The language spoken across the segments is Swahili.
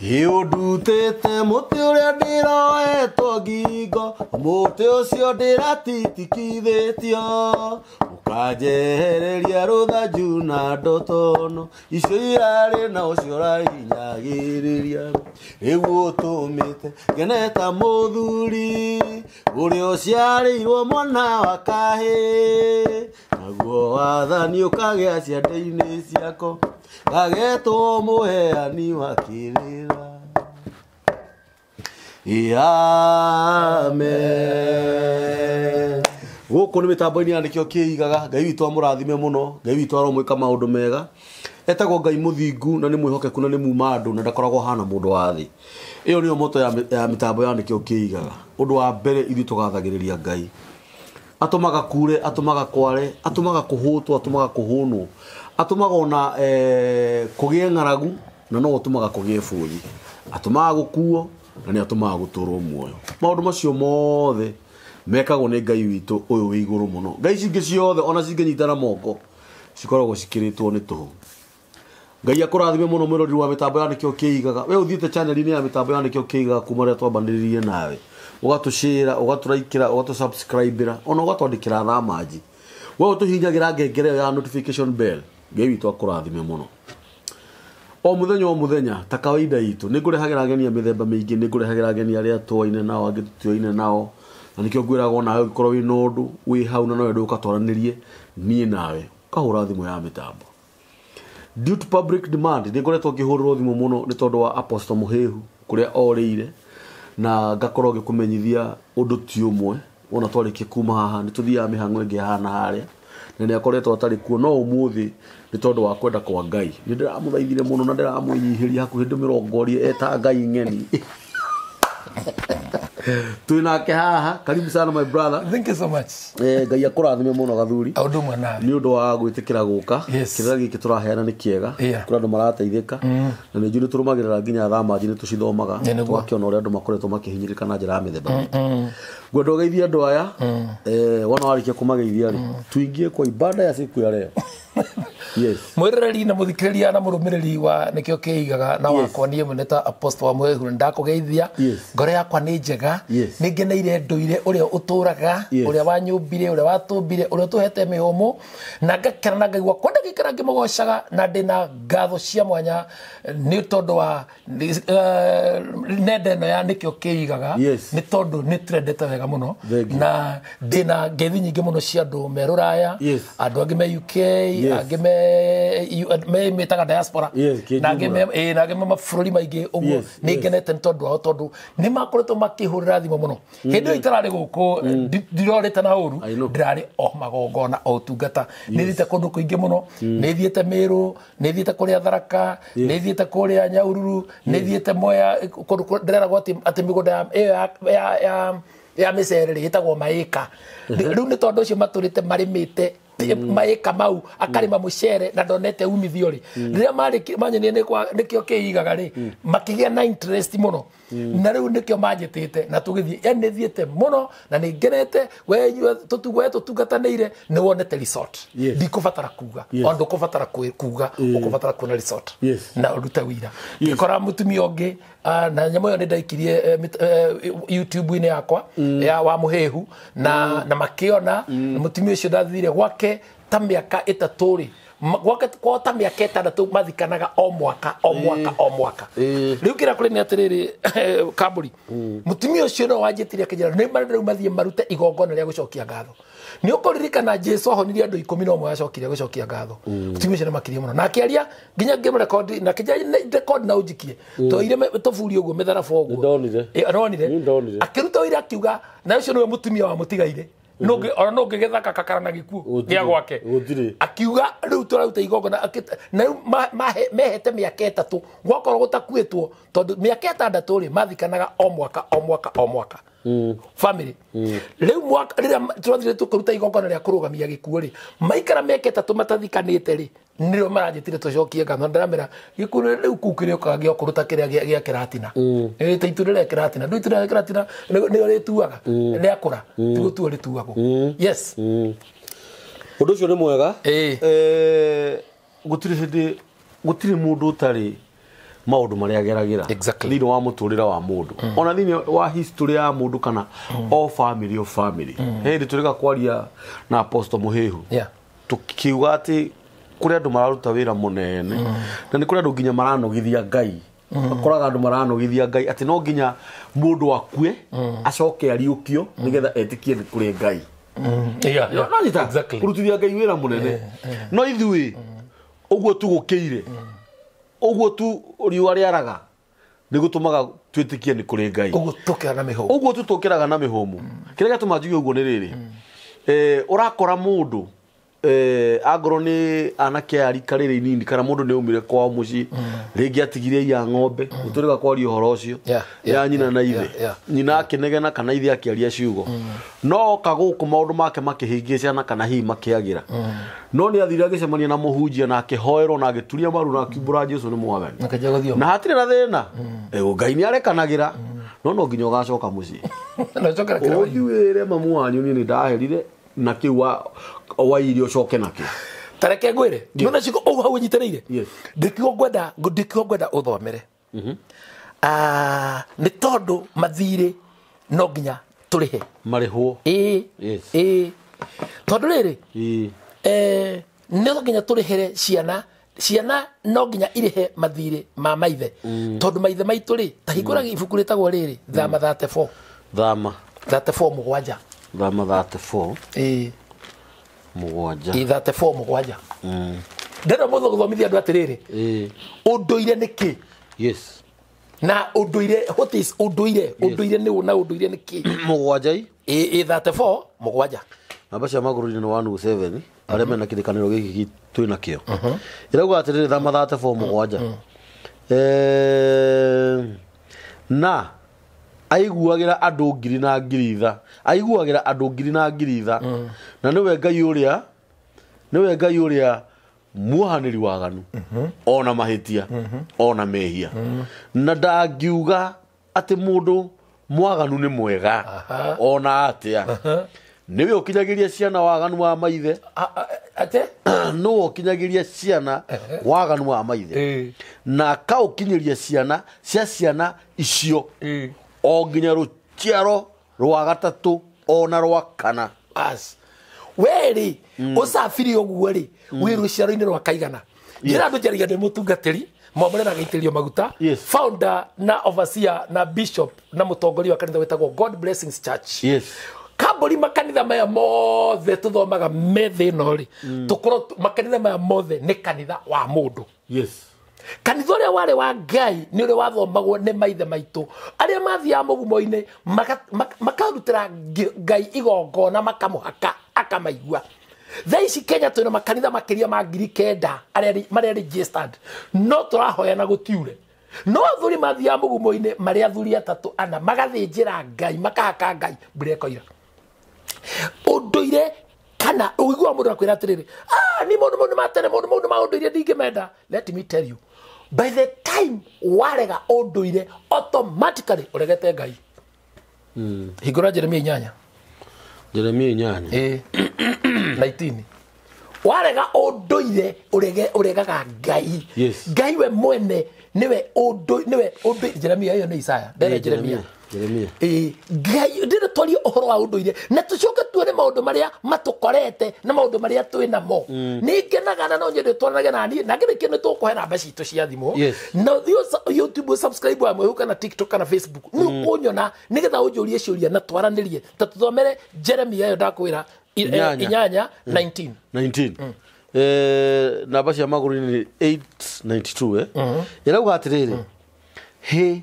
Hiu ndutite muti uria ndiroetwo ngingo muti ucio ndiratitikithitio ukanjehereria ruthanju na ndotono icio irarĩ na ũcio ũrahinyagĩrĩria rĩu ũtũmĩte ngeneta mũthuri ũrĩa ũciarĩirwo mwana wa kahĩ naguo wathani ũkagĩa ciande-inĩ ciako gagetwo mũheani wa kĩrĩra amen gũkũ nĩ mĩtambo-inĩ ya nĩkĩo kĩigaga ngai witũ amũrathime mũno ngai witũ aromwĩka maũndũ mega etagwo ngai mũthingu na nĩ mwĩhokeku na nĩ muma andũ na ndakoragwo hana mũndũ wa thĩ ĩyo nĩyo moto ya mĩtambo ya nĩkĩo kĩigaga ũndũ wa mbere ithuĩ tũgathagĩrĩria ngai atumaga kure atumaga kware atumaga kuhutwo atumaga kuhunwo atumaga ona eh, kugie ng'aragu na no gutumaga kugie bunyi atumaga gukuo na nä atå maga gå tå rwo muoyo maå ndå macio mothe mekagwo nä ngai witå å yå wä igå rå må no ngai cingä ciothe ona cingä moko cikoragwo cikä rä two ngai akå rathime må wa mä tambo yanä kä o kä igaga we å thiä te chaneli-inä ya mä tambo kuma rä a nawe ugatushira ugaturaikira ugatusubscribera ona ugatwandikira na manji we utuhinyagira ngengere ya notification bell ngai witũ akũrathime mũno o muthenya o mũthenya ta kawaida itũ nĩ ngũrehagira agenia mĩthemba mĩingĩ nĩ ngũrehagira agenia arĩa twaine nao angĩ tũtiaine nao na nĩkĩo ngwĩragwo nawe ũngĩkorwo wĩ na ũndũ wi hau na ndu ndũkatwaranĩrie niĩ nawe ũkahũra thimũ ya mitambo due to public demand nĩ ngoretwo ngĩhũrĩrwo thimũ mũno ni tondũ wa apostle mũhĩhu kuria orire na ngakorwo å ndå ti ũmwe ona twarĩkia kuma haha nĩ tũthiaga mĩhang'o ĩngĩ haha na harĩa na nä akoretwo atarĩ kuo no thä nä tondå wa kwenda kwa ngai thaithire må no na ndĩramwĩnyihĩria hakuhĩ ndĩmĩrongorie eta ngai ng'eni twä nake haha karibu sana my brother thank you so much eh, ngai akå rathime må no gathuri nä å ndå wa gwä tä kä ra gå ka kä rä ra gä kä tå raheana nä kä ega kå rä andå marateithä ka mm. na nä njå nä tå rå magä rä ra nginya thamanji nä tå cithomaga tågakä ona å rä a andå makoretwo makä hinyä rä ka na njä ra ya mä themba ngwenda ugeithie andå aya wona hmm. eh, warĩkia kũmageithia rĩ hmm. tuingie kwa ibada ya siku ya leo mwĩrĩrĩri na mũthikĩrĩria na mũrũmĩrĩri wa nĩkĩo kĩigaga na wakwa niĩ mwene ta aposto wa mwehuru nĩ ndakũgeithia ngoro yakwa nĩ njega nĩ ngeneire ndũire ũrĩa ũtũraga ũrĩa wanyũmbire ũrĩa watũmbire ũrĩa ũtũhete mĩhũmũ na ngakena na ngaigua kwenda gĩikara ngĩmũgocaga na ndĩ na ngatho cia mwanya nĩ tondũ wa eh, nenda ĩno ya nĩkĩo kĩigaga nĩ tondũ nĩ tũrendete wega wega muno na ndina ngethi nyingi muno cia andu me ruraya andu angi me uk angi me e metaga diaspora na angi me mabururi maingi uguo ni ngenete ni tondu wao tondu ni makoretwo makihurira thimu muno mm. hindi mm. iyo itarari guku ndirorite na uru ndirari o magongona o utungata ni thiite kundu kuingi muno mm. ni thiite miru ni thiite kuria tharaka ni thiite kuria nyaururu ni thiite moya kundu ndirera gwati ati migunda ya ya micerere itagwo maika riu ni tondu ucio maturite marimite mm. maika mau akarima mucere mm. na donete umithio mm. ri riria manyonire nikio kiigaga ri makigia na interest muno na riu nikio manjitite na tugithie ya ni thiete muno na ni ningenete we tutuwe tutungatanire ni wonete resort ndikubatara kuga ondu ndukubatara kuga ukubatara kuna resort na urute wira ikora mutumi ungi Ah, na nyamå ä yo nä ndaikirie eh, eh, youtube-inä yakwa mm. ya wa må hä hu na mm. makä ona må mm. tumia å cio ndathire gwake ta mä aka ä tatå rä kwao ta mä aka ätandatå mathikanaga o mwaka o eh. mwaka o mwaka rä u kä rä a kå rä nä atä rä rä kambå ri må tumia å cio no wanjä tirie akä njä ra nä marä rä u mathiä marute igongona rä a gå cokia ngatho nä å ririkana jesu ahonirie andå ikå mi no mwe acokire gå cokia ngatho å mm. tigwä na makä ria må no na akä aria nginya ngä må rekondi na rekodi na å njikie tå buri å guo mä tharaba å guo akä ruta å ira akiuga na å cio nä we må tumia wa må tigaire mm-hmm. ona no ngä gethaka kakara na gä kuo gä a gwake akiuga rä u tå raruta igongona na mehete mä aka tatå gwakorwo gå takuä two tondå mä aka tandatå rä mathikanaga o mwaka o mwaka o mwaka family rä mwaka rira twathire tukaruta igongona gamia gä gikuo ri maikara meke rä u ri nirio maranjitire tucokie ngatho ndiramera gikuo riu kuu kiriukaga gio kuruta kiria gia kiratina mm. ta itu riria kiratina ndu itu riria kiratina nirio rituaga mm. riakura mm. tiguo tuo rituagwo yes undu cio ni mwega gutirä hä ndä gå tirä må ndå å tarä maundu maria ageragira exactly. thini wa muturire wa mundu mm. ona thini wa history ya mundu kana mm. o family o family mm. hindi turika kwaria na apostle muhihu yeah. tukiuga ati kuri andu mararuta wira munene mm. na ni kuri andu nginya maranogithia ngai akoraga mm. andå maranogithia ngai atä no nginya må ndå akue mm. acoke ariåkio mm. nä getha etikie kå rä ngai kå rutithia ngai wä ra må nene no ithuä å guo tå kä ire uguo tu riua riaraga nä gå tå maga twä tä kie nä kå rä ngai å guo tu tå kä raga na mä hå må kä rä a gä atå ma njuge å guo nä rä rä eh, å rakora må ndå eh, agro ni anake ari karire rĩrĩ inini kana mundu ni umire kwa muci ringi atigire ya ng'ombe kwa ri ũhoro ũcio ya nyina na ithe nyina akĩnegena kana ithe akĩaria ciugo mm. no oka gũkũ maũndũ make makĩhĩngĩcana kana hi makiagira mm. no ni athire agĩcemania na mũhunjia na akĩhoerwo na agĩturia maru na akiumbũra jesũ nĩ mwagani na hatire na thĩna mm. eh, ngai nĩ arekanagĩra no no nginya ũgacoka mũciĩ ũthiwĩre mamu wanyu niĩ ndaherire na kä u wa å coke nakä tareke ngwä re nä ona cigo å gu hau å nyitä rä ire ndä kä ngwenda ndä kä ngwenda å thomere mhm. ah, nä tondå mathirä no nginya tå rä he marä hwo ä tondå rä rä eh, no nginya tå rä here ciana ciana no nginya irihe mathirä ma maithe mm. tondå maithe maitå rä tahingå raga mm. ibuku rä tagwo rä rä thama mm. thate thama thate må gwanja thoma thate four mugwanja ithate four mugwanja ndena må thå gå thomithia andå atä rä rä å ndå ire nä kä na å ndå ire å ndå ire å ndå ire nä na å ndå ire nä kä må gwanja ithate four må gwanja namba cia magå rå-inä nä 107 arä a mena kä rä kanä ro gä kä twä nakä o ä mhm. rauga atä rä rä thamathate four må gwanja mhm. na aiguagä andå ngiri na ngiri tha aiguagä ra andå ngiri na ngiri tha mm. na niwe ngai uria rä a nä we ngai å rä a muohanä ri waganu mm -hmm. ona mahä tia mm -hmm. ona mehia mm -hmm. na ndangiuga atä må ndå mwaganu nä mwega ona atä a nä ria ciana waganu wa maithe no å kinyagä ria ciana waganu wa maithe na ka kinyä ria ciana cia ciana icio o nginya ruciaro rwa gatatå ona rwa kana weri ucabire uguo ri mm. wi ruciaro-ini rwa kaigana njä ra andå njaragia ndä må tungatä mwamũreraga itĩrio maguta founder na overseer na bishop na mũtongoria wa kanitha wetagwo god blessings church yes kambũri makanitha maya mothe tũthomaga methe no rĩ mm. tå korwo makanitha maya mothe nä kanitha wa mũndũ yes kanitha ũrĩa warĩ wa ngai nĩ ũrĩa wathomagwo nĩ maithe maitũ arĩa mathiaga mũgumo-inĩ makarutĩra ngai igongona haka akamaigua thaa ici kenya na makanitha makĩria ma ngiri kenda marĩa registered no tũrahoya na gũtiure no athuri mathiaga mũgumo-inĩ marĩ athuri atatũ ana ra ngai makahaka ngai mbura ĩkoira ũndũire kana ũiguaga mũndũ akwĩra atĩrĩrĩ ah, ni maũndũ mau nĩ matene maũndũ mau nĩ maũndũ iria ndingĩmenda let by the time warega unduire automatically uregete ngai mm. hingura jeremia inyanya jeremia inyanya eh 19 warega unduire urege uregaga ngai ngai we mwene niwe undu niwe undu jeremia hiyo ni isaya ndere jeremia, jeremia ä ngai ndä rä å wa ndå ire na tå coke tuone maå ndå marä na maå ndå a twä namo mm. nä ngenaga na no nyende twanage na na namba citå cia thimå na youtube subscribe wa mwä tiktok kana facebook mm. nyona nä getha å njå ciå na twaranä rie ta tå jeremia ä yo ndakwä e, inyanya 19 19 mm. eh, namba cia magå rå-inä nä 892 rä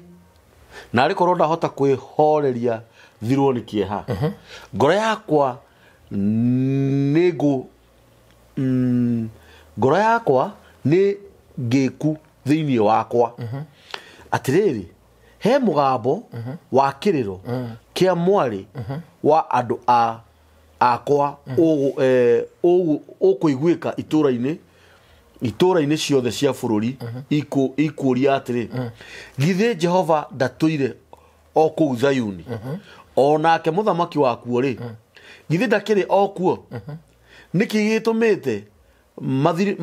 na arä korwo ndahota kwä horeria thirwo nä kieha mhm. ngoro yakwa nä ngå mm, ngoro yakwa nä ku thä iniä wakwa atä rä rä he må gambo mhm. wa kä rä ro mhm. kä a mwarä wa andå a akwa å eh, kå iguä ka itå ra-inä itå-ra-inä ciothe cia bå rå ri uh-huh. ikå ria atä rä uh-huh. githä jehova ndatå o kå u thayuni uh-huh. onake må thamaki wakuo rä githä ndakä rä okuo nä kä gä tå mä te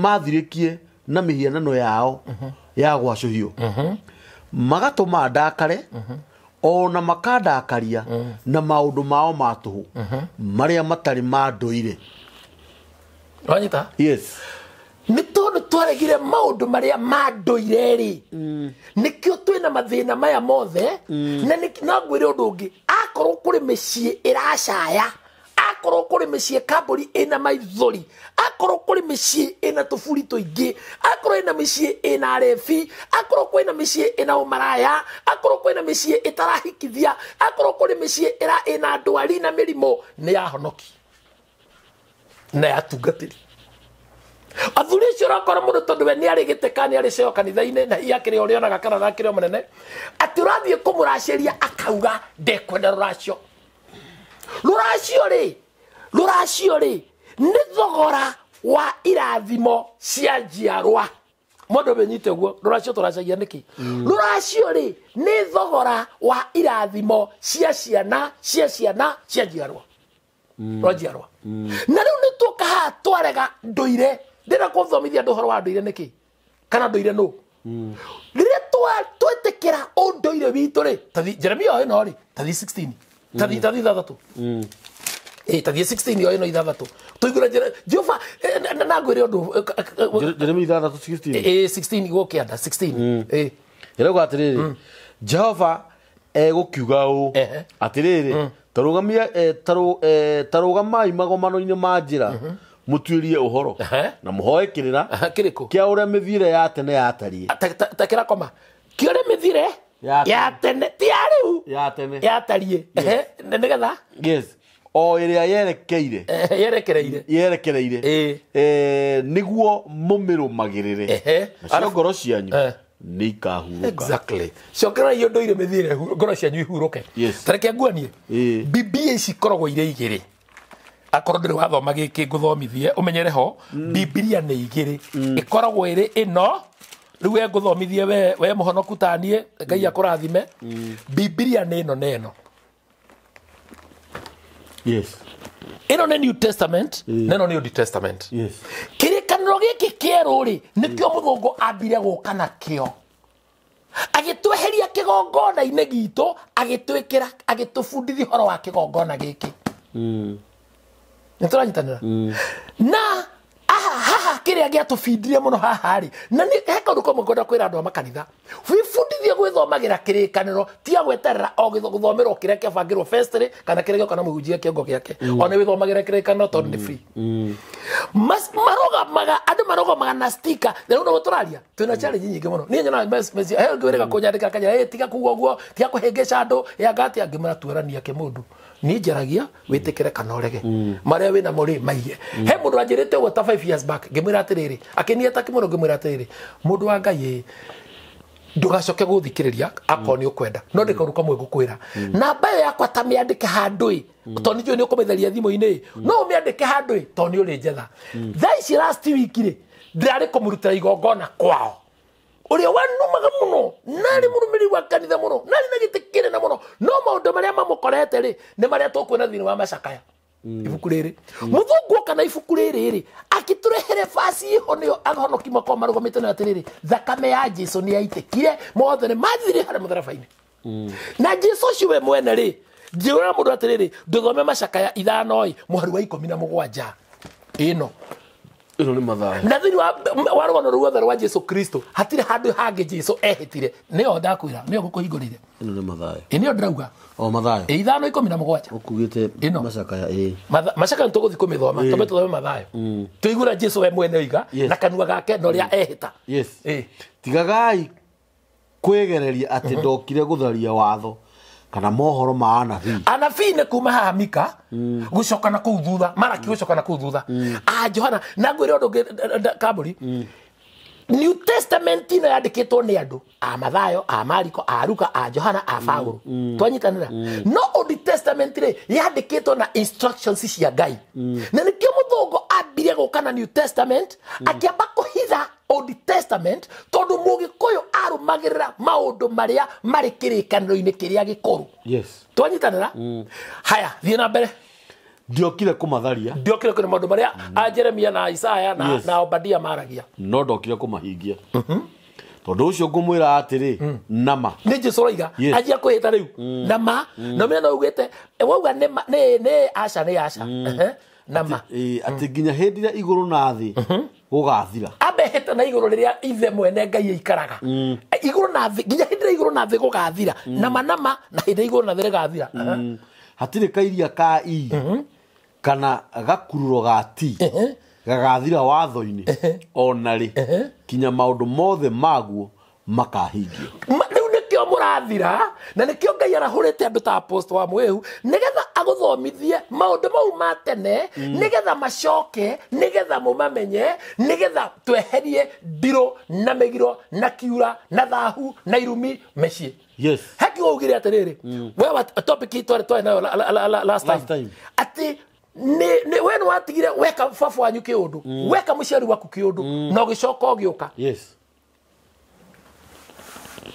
mathirä kie na mä hianano yao ya gwacå hiå magatå ma ndakare ona makandakaria na maå ndå mao ma tå hå marä a matarä ma ndå ire yes nä tondå twaregire maå ndå marä a mandåire rä nä kä o twä na mathä na maya mothe na ngwä re å ndå å ngä akorwo kå rä mä ciä ä racaya akorwo kå rä mä ciä kambå ä na maithori akorwo kå rä mä ciä ä na tå buri tå ingä akorwo ä na mä ciä ä na rebi akorwo kwä na mä ciä ä na maraya akorwo kwä na mä ciä ä tarahikithia akorwo kå rä mä ciä ä na ndwari na mä rimå nä yahonoki na yatungatä ri cio ũrakora må ndå tondå we nä arä gä tä ka nä arä ceo kanitha-inä na iakä rä å rä onaga kana nakä rä o må nene atä å rathiä kå må racä akauga ndekwenda rå racio rå racio rä rå racio rä nä thogora wa irathimo cia njiarwa nyite guo mũndũ menyite ũguo rũracio tũracagia nĩkĩ mm. rũracio rĩ nä thogora wa irathimo cia ciana cia ciana cia njiarwa mm. rwa njiarwa mm. na nä nĩ tũkaha twarega ire ndä gũthomithia andå horo wa ndå nä kä kana ndå ire nå rä rä a twetä kä ra å ndå ire witå rä jeremia ä no rä tathi tathi ithathatå tathiä ä no ithathatå tå igå jehova na re å ndå kä anda ä rauga atä rä rä jehova egå kiuga å atä rä mm. rä tarå e, e, gamai magomano-inä ma njä ra mm-hmm mutuirie uhoro na muhoe kirira kiriko kia uria mithire ya tene yatarie ta kirakoma kia uria mithire ya tene ti ya riu ya tene yatarie nigetha yes o iria yerekeire yerekereire yerekereire niguo mumirumagirire acio ngoro cianyu nä ikahurå cokerai å ndå ire mä thiä re ngoro cianyu ihuruke tareke nguanie mbimbi ici koragwo irä igä rä akorwo ndä rä wathoma gä kä ngå thomithie å menyere ho bibilia nä igä rä mm. ä koragwo ä rä ä no rä u engå thomithie we må honoku taniä ngai mm. akå rathime mm. bibilia nä ä no na ä no ä no nä new testament na no nä old testament kä rä kanä gä kä kä erå rä nä kä o må thå ngå ambire gå ka na kä o tweheria kä gongona-inä gitå agä twä kä ra agä tå bundithia horo wa kä gongona gä kä nä tå ranyitanä ra na aha haha kä rä a gä atå må no haharä na he kaå ndå komwe ngwenda kwä ra andå a makanitha wĩbundithie gwĩthomagä ra kä rä kanä tia gweterera o gå thomerwo kä rä a kĩabangä rwo kana kä rä a gä oka må hunjia kä ongo gä ake ona wä thomagä ra kä rä kanä tondå nä marogamaga andå marogamaga na stika na rä u tå raria twä na challenge nyingä må no niä nyonaga wä rä ga kå nyandä kä kanya tiga kuga å guo tiga kå hä ngä ca andå yangati angä mera tuorania kä må ndå ni njaragia re kana urege maria mm. wina muri maige mm. he mundu anjirite uguo ta 5 years back mwä atiriri akinieta kimono ngimwira atiriri mundu wa ngai ndugacoke guthikiriria akorwo mm. ni ukwenda no ndikaru kamwe ngukwira namba iyo yakwa ta miandike handu i to ni njui ni ukumitheria thimå ini no umiandike handu i to ni uri njetha thaa ici last week ri rutä kumurutira igongona kwao uria wanumaga muno nari hmm. murumiri wa kanitha muno nari na gitikire na muno no maundu maria mamukorete ri ni maria tukwina thini wa macakaya hmm. ibuku riri hmm. muthungu kana ibuku riri ri akiturehere basi iho nio ahonoki makoo marugomite na atiriri thakame ya jesu ni yaitikire mothe ni mathire hari mutharaba-ini na jesu ucio we mwene ri njä ra må ndå atä rä rä ndå thome macakaya ithano ä mwhari wa ikå mi na må gwanja ä no ĩno nĩ mathayo nathĩinĩ wa rũgano ruothe rwa jesu kristo hatirĩ handũ hangĩ jesu ehĩtire nĩyo ndakwĩra nĩyo ngũkũhingũrĩire ĩno nĩ mathayo ĩ nĩyo ndĩrauga o mathayo ĩ ithano ikũmi na mũgwanja ũkugĩte ĩno macakaya ĩ macakaya nĩ tũgũthiĩ kũmĩthoma tũmbe tũthome mathayo mm. tũigũra jesu we mwene oiga na kanua gake na ũrĩa ehĩta tigagai kwĩgereria atĩ mhm. ndokire gũtharia watho kana mohoro ma anabii anabii nä kuma haha mika mm. gå coka na kå u thutha maraki gå coka na kå u thutha mm. Ah, a johana na ngwä re å ndå kambå new testament ino yandä kä two nä andå a mathayo a mariko a ruka a johana a bagå rå twanyitanä ra no old testament rä yandä kä two na instructions cia ngai na nä kä må thå ngo gä gå new testament mm. akä hitha old testament tondå må gä kå yå arå ra maå ndå marä a marä kä rä kanä kä rä a gä koru yes. twanyitanä ra mm. haya thiä na mbere ndiokire matharia ndiokire kuri maundu maria mm. a jeremia na isaya na, yes. na obadia maragia no ndokire kumahingia mm -hmm. tondu ucio ngumwira atiri mm. nama ni jesu roiga yes. ajia ta rä mm. nama mm. na mina no ugite wauga ni, ni, nä asha ni asha mm. uh -huh nginya hä ndä ä rä a igå rå na thä mhm. gå gathira ambehete na igå rå rä rä a ithe mwene ngai aikaraga mm. igå rå na thä nginya hä ndä ä na thä gå gathira mm. nama na hä ndä ä igå rå na thä gathira mm. hatirä kairia ka i mhm. kana gakururo gati mhm. gagathira watho-inä onarä kinya maå ndå mothe maguo makahingio urathira na nä ngai arahurite andu ta apostle wa agå nigetha aguthomithie maundu mau ma tene mm. nigetha macoke nigetha mumamenye nigetha tweherie ndirå na giro na kiura na thahu na irumi mecie yes. haki ugire atiriri mm. rä topic hii atä last, time, ati we nä watigire weka baba wanyu kä å ndå mm. weka må ciari waku kä å ndå na å gä coka å gä å ka yes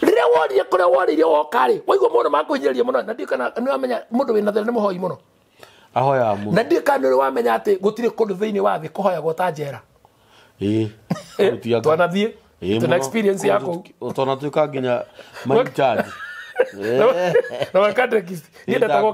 rä a worie kå rä a worä woririe wokarä waigua må ndå makå hinyä må no na ndiä nä wamenya må ndå wä na thä nä må hoi må no na ndiä kana nä wamenya atä gå tirä kå ndå thä inä wa thä kå hoyagwo ta njera twanathiä tena ka nginya maitaji na wakandekisndetagwo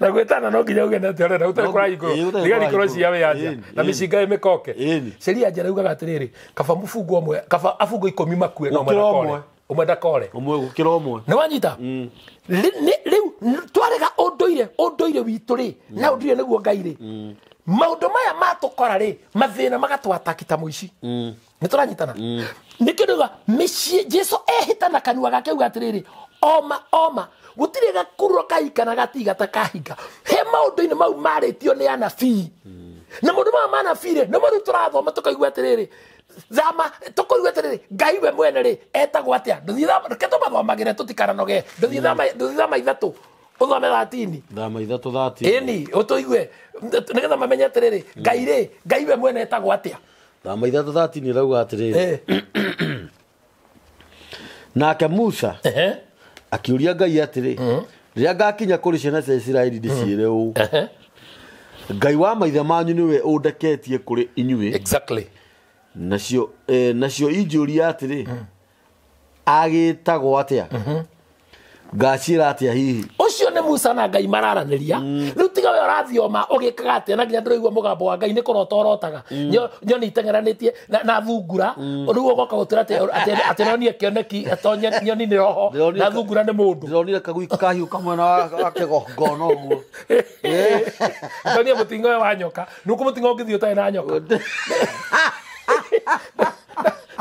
na gwitana no nginya uge ati arenda utari kurayi iguru thigari ikoro cia wianjia na micinga mikoke sheria njera yugaga atiriri kaba mũbungo ũmwe kaba abungo ikũmi makue no mwendakore ũmwe ndakore ũmwe gũkĩra ũmwe nĩ wanyita mm. rĩu twarega ũndũire ũndũire witũ rĩ mm. na ũndũire nĩguo ngai rĩ mm. maundu maya matũkora rĩ mathĩna magatwataki ta mũici nĩ tũranyitana nĩkĩo ndauga mĩciĩ jesu ehĩta na kanua gake uga atĩrĩrĩ oma oma gutire gakurwa kahikana gatiga ta he maundu-ini mau marĩtio nĩ anabii na maundu maya manabii re no rĩu tũrathoma tũkaigua atĩrĩrĩ zama tũkũigua atĩrĩrĩ ngai we mwene-rĩ ri etagwa etagwo atĩa ndũthiĩke tũmathomagĩre tũtikaranoge ndũthiĩ thama ithatũ uthome thatini thama ithatå thati ĩni ũtũigue nĩgetha mamenye atĩrĩrĩ ngai-rĩ ngai we mwene etagwo atĩa thama ithatå thatini rauga atĩrĩrĩ eh. nake musa akiuria ngai atiri mm-hmm. rä ngakinya kå rä ciana cia isiraeli ndä ciä å ngai wa maithe manyu nä we å ndeketie kå rä inyuä exactly. nacio eh, nacio injå ria atä rä mm-hmm. agä tagwo atä a mm-hmm. ngaciä ra atä a hihi å cio nä musa na ngai mararanä ria mm yo rathioma ugikaga na nginya ndiroigua mugambo wa ngai ni kurota mm. nyo ni tengeranitie na thungura mm. riu ugoka gutira ati ronie kioneki to nyoni ni roho na thungura ni mundu ndironire kagui kahi ukamwe kahiu kamwena wa kigongono guo eh? ndonie mutingo wa nyoka nuku mutingo ngithii utari na nyoka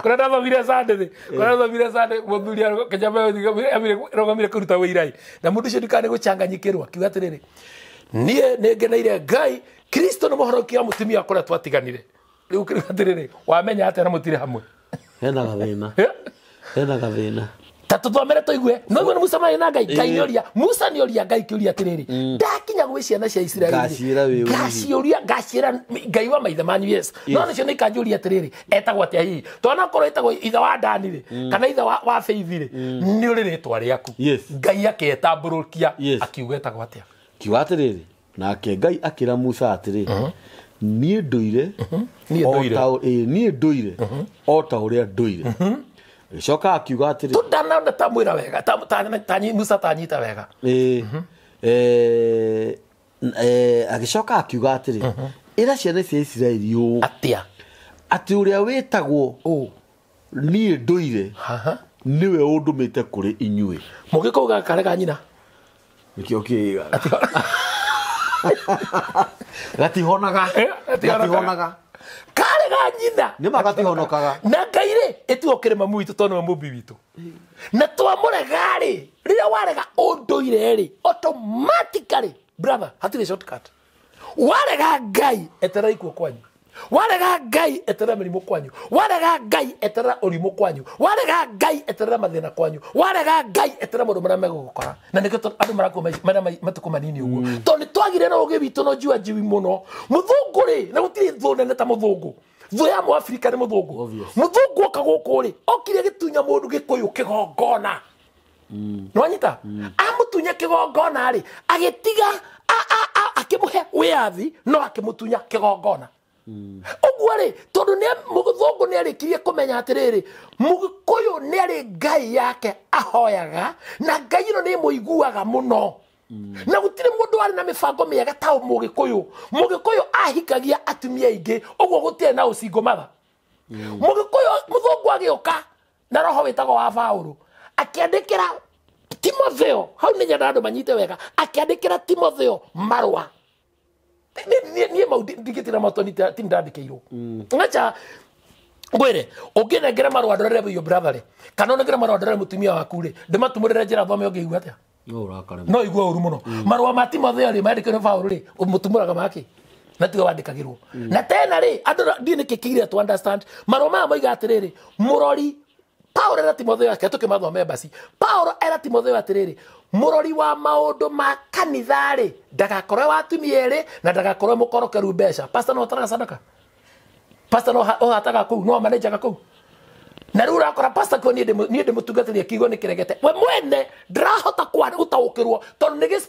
kora rä a sande candäthä kora rä a sande candä må thuri kenyamä rå gamire kå ruta na må ndå å cio ndikanä gå canganyikä rwo niä nä ngeneire ngai kristo nä må horokia wa må tumia akå rä a twatiganire rä u atä rä rä wamenya atä na må tirä hamwe hena gathä na hena gathä na ta tå thomere tå igue no guo nä musa marä na ngai ngai nä oria musa nä oria ngai kä oria atä rä mm. rä ndakinya gwä ciana cia isiraeli ngaciåria ngaciä ngai wa maithe manyu yes no nä cio nä ikanjä å ria atä rä rä etagwo atä ahihi twana korwo ätagwo itha wa dani rä mm. kana itha wa beithi rä nä å rä rä twa rä aku ngai aketabå rå kia akiuga etagwo atä a kiuga atiriri nake ngai akira musa atiri niä ndå ire niä ndå ire o ta å rä a ndå ire uh-huh. gä coka akiuga atärä tamwä tanyita wega uh-huh. agä coka akiuga atärä ä ra ciana cia isiraeli å atä a atä å rä a wä tagwo niä ndå ire nä we å ndå mä te kå rä inyuä må gä kauga nyina gatihonaga gatihonaga karä ga nyina nä magatihonokaga na ngai rä ä tiga å kä rä mamu witå tondå nä mambi witå na twamå regarä rä rä a warega å ndå irerä otomatikarä brother hatirä warega ngai etera ikuo kwanyu warega ngai eterera mĩrimũ kwanyu warega ngai eterera ũrimũ kwanyu warega ngai eterera mathĩna kwanyu warega ngai eterera maũndũ marĩa megũgũkora na nĩkĩo andũ marakua mena matukũ manini ũguo mm. tondũ nĩ twagire na ũgĩ witũ no njua njiwi mũno mũthũngũ rĩ na gũtirĩ thũ nene ta mũthũngũ thũ ya mũabirika nĩ mũthũngũ mũthũngũ oka gũkũ rĩ okire gĩtunya mũndũ gĩkũyũ kĩgongona mm. nwanyita mm. amũtunya kĩgongona rĩ agĩtiga akĩmũhe wĩyathi no akĩmũtunya kĩgongona ũguo rĩ tondũ mũthũngũ nĩ arĩkirie kũmenya atĩrĩrĩ mũgĩkũyũ nĩ arĩ ngai yake ahoyaga na ngai ĩno nĩ mũiguaga mũno na gũtirĩ mũndũ warĩ na mĩbango mĩega ta mũgĩkũyũ mũgĩkũyũ ahikagia atumia aingĩ ũguo gũtirĩ na ũcingo matha mũgĩkũyũ mũthũngũ agĩũka na roho wĩtagwo wa baũrũ akĩandĩkĩra timotheo hau nĩ nyenda andũ manyite wega akĩandĩkĩra timotheo marũa niä mau ndigä mm. na matwa tini ndandä kä irwo ngaca mm. ngwire unginengere marwa ndorere yo brother kana onengere marwa ndorere mutumia waku ri ndimatumurire njira thome ungiigua atia no igua uru muno marwa ma timotheo ri maandikirwo bauru ri mutumuraga maki na tiga wandikagirwo na tena ri andu ndi nä kä kä understand marwa maya moiga atä rä paulo era timotheo ake tå basi paulo era timotheo atä murori wa maundu ma kanitha rĩ ndagakorwo wa atumia erĩ na ndagakorwo mũkorokeru mbeca pasta no ũtaraga sadaka pasta no ũhataga kũu no manejaga kũu na rä u pasta pastakwo niä ndä må tungatä ria kiugo nä kä regete we mwene ndärahota gåtaå kä rwo tondå nä gä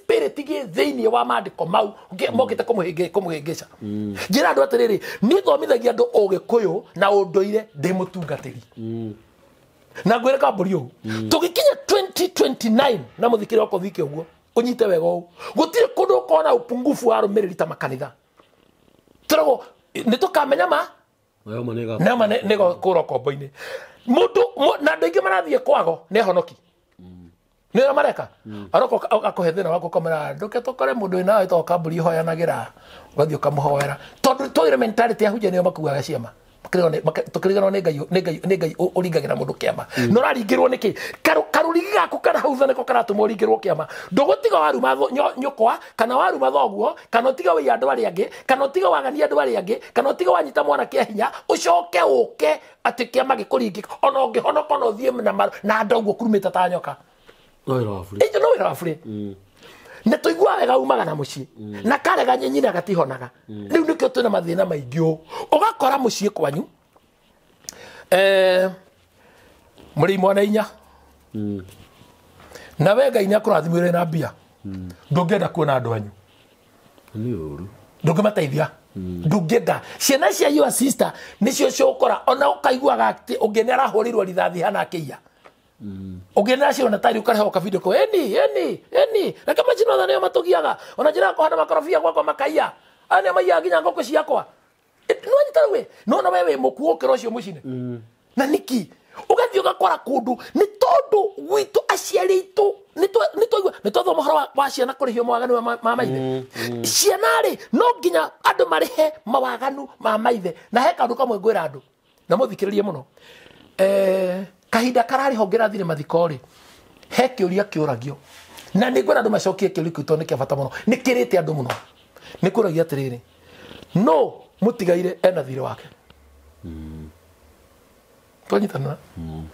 gä thä iniä wa mandä ko mau mm. mokä te kå må hä ngä ca mm. njä ra andå atä rä rä nä thomithagia andå å gä kå na å ndå ire ndä må tungatä ri mm. na ngwä re kambå ri 2029 na må thikä rä roko thikä å guo å nyite wega å u gå tirä kå ndå å korwo na å pungufu wa rå mä rä ri ta makanitha täragwo nä tå kamenya ma neoma nä kå ra kombo-inä må ndå na andå aingä marathiä kwago nä honoki nä å mareka aroko akå he thä na wa gå komera ndå ke tå kore må ndå ä nawe to kambå hoyanagä ra å gathiä å kamå tondå tå ire mentality ahunjia nä o makuaga ciama tå kä riganwo nä ngai å ringagä ra må ndå kä ama mm. na å raringä rwo nä kä rũrigiga kå kana hau thane ko ringirwo ringĩrwo kĩama ndũgũtiga waruma nyukwa kana waruma thoguo kana ũtiga wĩ andu arĩa angi kana ũtiga wagania andu arĩa angi kana ũtiga wanyita mwana kia hinya ucoke uke ati kä gikuringi ona å ngä honoka ona å thiä na andå guo kurumä te ta nyoka no wä ra wa burä nä tå igua wega umaga na muci mm. na karega nyinyina gatihonaga mm. rä u nä kä o twä na mathä na maingä å å kwanyu eh rä mwana inya na we ngai nä akå rä na mbia ndå ngä enda kuona andå anyu ndå ngä mateithia ndå ngä enda ciana cia your sister nä cio cio kora ona å kaiguaga atä å ngä nä arahå rä irwo rithathi hana akä iya å ngä nä araciona tari å karehwo kabindo kå eni eni eni reke macinotha nä o matå giaga ona njä ra kåhanda makorobia gwakwa makaiya aya nä maiyaga nginya ngåkå ciakwa nonyitara no nona we wä må kuå å kä ra å cio må cine mm. na niki å gathiä å gakora kå ndå nä tondu gwitu aciari itu nä twatho må horo wa ciana kå rä hio mawaganu ma maithe mm-hmm. ciana-rä no nginya andå marä he mawaganu ma maithe na he kaå ndå kamwe ngwä ra andå na må thikä rä rie må no kahinda kararä ho ngä rathire mathiko-rä he kä å ria kä å ragio na nä ngwä ra andå macokie kä å ria kä nä kä a bata må no nä kä rä te andå må no nä kå ragia atä rä rä no må tigaire ena thirä wake mm. twanyitanä mm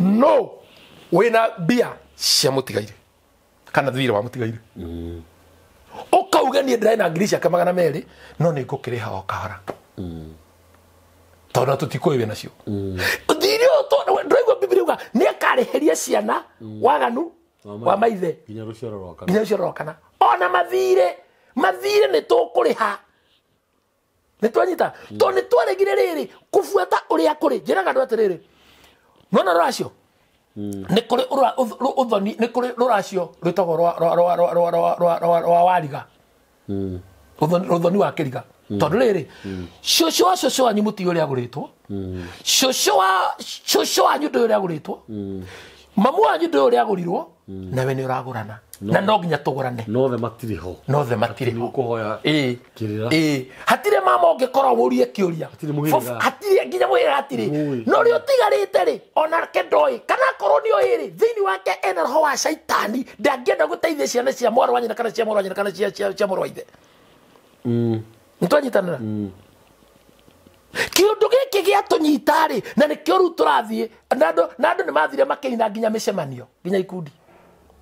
no wina mbia cia mutigaire kana thira wa mutigaire mm. ukauga nie ndirai na ngiri ciake magana merĩ no nä ngå kä rä ha o mm. tona na tå tikå ä wä nacio mm. thiri ndåraigua mbibiri uga nä akarä ciana mm. waganu wa maithe nginya rå rorokana ona mathirä mathirä nä tå kå rä ha nä twanyita mm. tondå nä twaregire rä rä kå buata å rä a kå rä njä raga andå rä rä nona ruracio nä kå rä å thoni nä kå rä rå racio hmm. rwä tagwo rwa wariga hmm. rå thoni wa kä riga hmm. tondå rä rä cåcå wa cåcå wanyu må tigå rä a gå rä two cå wanyu ndå yå rä agå rä two mamu wanyu ndå yå rä agå rirwo nawe nä å ragårana na no nginya tå gå rane nothe matirä ho nothe matirä ho kåhoya hatirä mama å ngä korwo å rie kä å ria hatirä nginya mwä ra atirä no rä å tigarä te rä onake ndoä kana korwo nä oä rä thä inä wake ena roho wa caitani ndangäenda gå teithia ciana cia mwarä wa nyina kana cia mwarä wa nyina kana cia mwarä wa ithe mm. nä twanyitanä mm. kiundu giki giatunyita ri na nikio riu turathiä na andu ni mathire makiina nginya micemanio nginya ikundi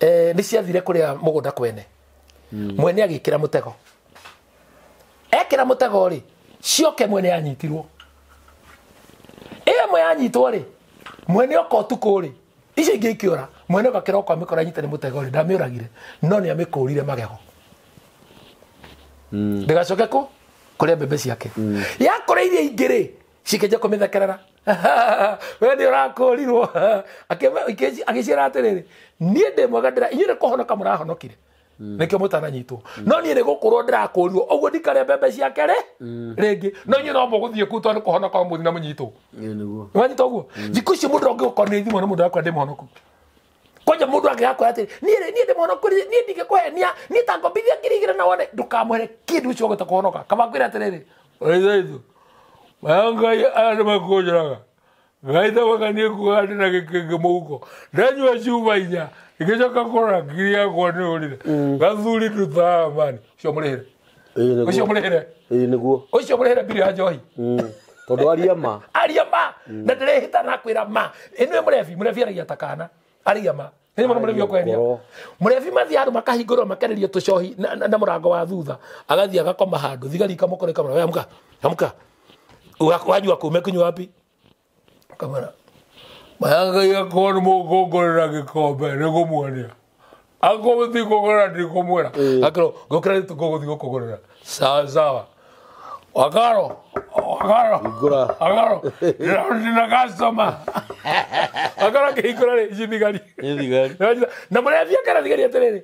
Eh, nä ciathire kå rä a må gå nda kwene mwene agä kä ra må tego ekä ra må tego rä cioke mwene yanyitirwo ä mwe yanyitwo rä mwene oka å tukå rä icio ingä ikä å ra mwene oka kä rokwa mä kora anyitane må tego rä ndamä å ragire no nä amä kå rire magego hmm. ndä gacoke kå kå rä a mbembe ciake hmm. yakå rä iria ingä rä cikenja kå mä thekerera we nä å rakårirwo agä ciä ra atä rä rä niä ndä mwega ndä inyuä nä kåhonoka må rahonokire mm. nä kä å må tananyitwo no niä rä gå kå rwo ndä rakå rirwo å guo ndikarä mbembe ciakerä rä mm. ngä no inyuä no må gå thiä kuu tondå nä kå honoka må thi na må nyitwo wanyita å guo mm. thikå icio må ndå rongä gå korwo nä thimå nä må ndå rakwa ndä må honoku kwanja må ndå angä gakwä atä niä ndä må honokurie niä ndingä kå henia niä ta ngombithia ngirigä na wone ndå kamwhere kä ndå å cio å gä ta kå honoka kamakwä ra atä rä rä mayangai arĩmakuonjoraga ngaithabaga nĩ ngũhandĩra gĩkĩngĩ mũhuko ndanyua cuba inya ngĩcoka kũrora ngiri yakwa nĩ ũrire mm. gathuri tutaamani ũcio mũrĩhĩre ũcio mũrĩhĩre nĩguo ũcio mũrĩhĩre mbiri ya njohi mm. tondũ aria ma aria ma mm. na ndĩrehĩta na kwĩra ma ĩnĩ mũrebi mũrebi aragia ta kana aria ma nĩmona mũrebi okwenia mũrebi mathiĩ andũ makahingũrwo makenerio tũcohi na mũrango wa thutha agathiĩ agakoma handũ thigari ikamũkoreka mũra we amka amka waji wakumekunywa wapi kamana mayanga ya mo na kamera mayangaiakoa mukungorera gikombe nigumuonia akuthi kugorera ndikumwira akiro ngukira nitukuguthi sawa sawa wakaro wakaro wakaro ndina customer wakaro gani ri ithigari na mũrĩa gani ya tenere